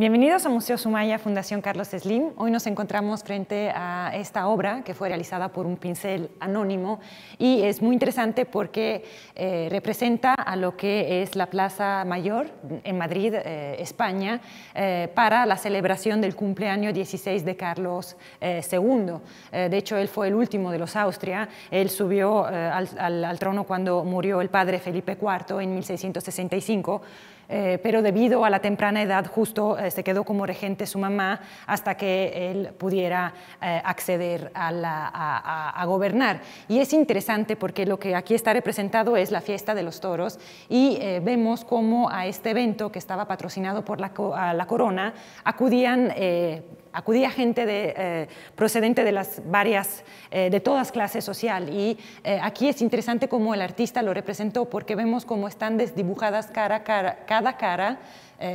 Bienvenidos a Museo Sumaya, Fundación Carlos Slim. Hoy nos encontramos frente a esta obra que fue realizada por un pincel anónimo y es muy interesante porque eh, representa a lo que es la Plaza Mayor en Madrid, eh, España, eh, para la celebración del cumpleaños 16 de Carlos II. de hecho, él fue el último de los Austria. Él subió al, trono cuando murió el padre Felipe IV en 1665. pero debido a la temprana edad justo pues, se quedó como regente su mamá hasta que él pudiera eh, acceder a, gobernar. Y es interesante porque lo que aquí está representado es la fiesta de los toros y eh, vemos cómo a este evento que estaba patrocinado por la corona acudían eh, acudía gente de, eh, procedente de las varias, eh, de todas clases social y eh, aquí es interesante cómo el artista lo representó porque vemos cómo están desdibujadas cara, cara, cada cara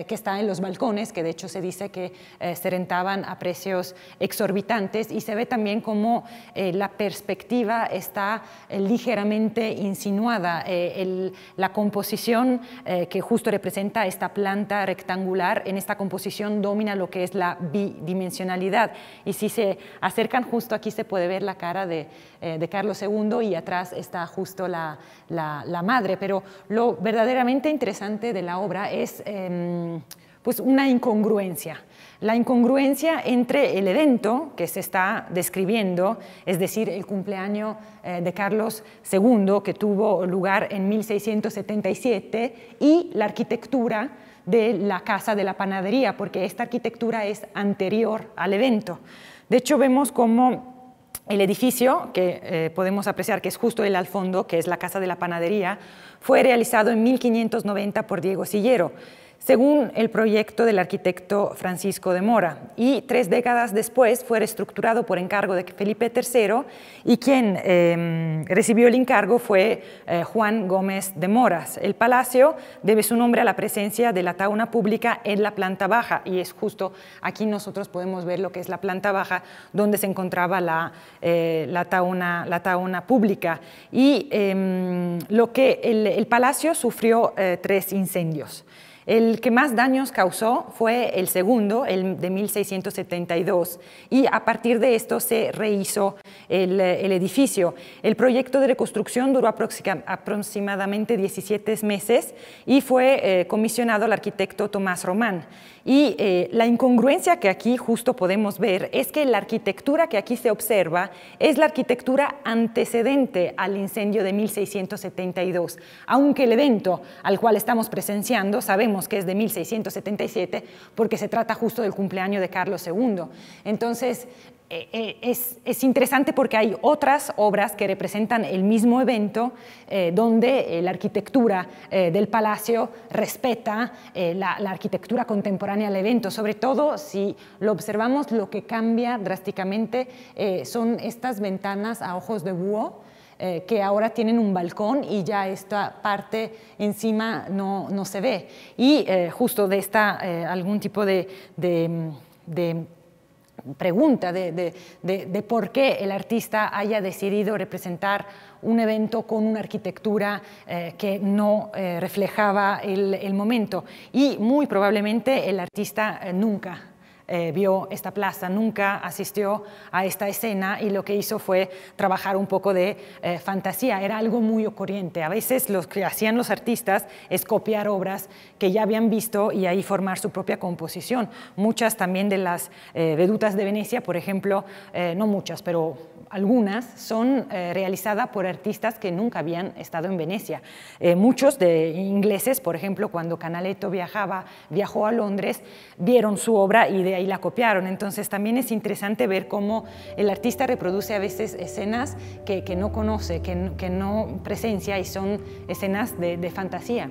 que está en los balcones, que de hecho se dice que se rentaban a precios exorbitantes y se ve también cómo la perspectiva está ligeramente insinuada, la composición que justo representa esta planta rectangular, en esta composición domina lo que es la bidimensionalidad y si se acercan justo aquí se puede ver la cara de, eh, Carlos II y atrás está justo la, madre. Pero lo verdaderamente interesante de la obra es em, pues una incongruencia. La incongruencia entre el evento que se está describiendo, es decir, el cumpleaños eh, de Carlos II que tuvo lugar en 1677, y la arquitectura de la casa de la panadería, porque esta arquitectura es anterior al evento. De hecho, vemos cómo el edificio, que eh, podemos apreciar que es justo el al fondo, que es la casa de la panadería, fue realizado en 1590 por Diego Sillero según el proyecto del arquitecto Francisco de Mora, y tres décadas después fue reestructurado por encargo de Felipe III, y quien em, recibió el encargo fue eh, Juan Gómez de Moras. El palacio debe su nombre a la presencia de la tauna pública en la planta baja, y es justo aquí nosotros podemos ver lo que es la planta baja donde se encontraba la, eh, tauna, pública. Y em, lo que el palacio sufrió eh, tres incendios. El que más daños causó fue el segundo, el de 1672, y a partir de esto se rehizo el, edificio. El proyecto de reconstrucción duró aproximadamente 17 meses y fue eh, comisionado al arquitecto Tomás Román. Y eh, la incongruencia que aquí justo podemos ver es que la arquitectura que aquí se observa es la arquitectura antecedente al incendio de 1672, aunque el evento al cual estamos presenciando sabemos que es de 1677 porque se trata justo del cumpleaños de Carlos II. Entonces, eh, eh, es, es, interesante porque hay otras obras que representan el mismo evento eh, donde la arquitectura del palacio respeta la, la, arquitectura contemporánea al evento, sobre todo si lo observamos lo que cambia drásticamente son estas ventanas a ojos de búho eh, que ahora tienen un balcón y ya esta parte encima no, no se ve. Y eh, justo de esta, eh, algún tipo de, de, pregunta de, de, de, por qué el artista haya decidido representar un evento con una arquitectura que no reflejaba el, el, momento. Y muy probablemente el artista nunca eh, vio esta plaza, nunca asistió a esta escena y lo que hizo fue trabajar un poco de eh, fantasía. Era algo muy ocurriente A veces lo que hacían los artistas es copiar obras que ya habían visto y ahí formar su propia composición. Muchas también de las eh, vedutas de Venecia, por ejemplo, no muchas, pero algunas son realizadas por artistas que nunca habían estado en Venecia. muchos de ingleses, por ejemplo, cuando Canaletto viajaba, viajó a Londres, vieron su obra y de y la copiaron. Entonces también es interesante ver cómo el artista reproduce a veces escenas que, no conoce, que, no presencia y son escenas de fantasía.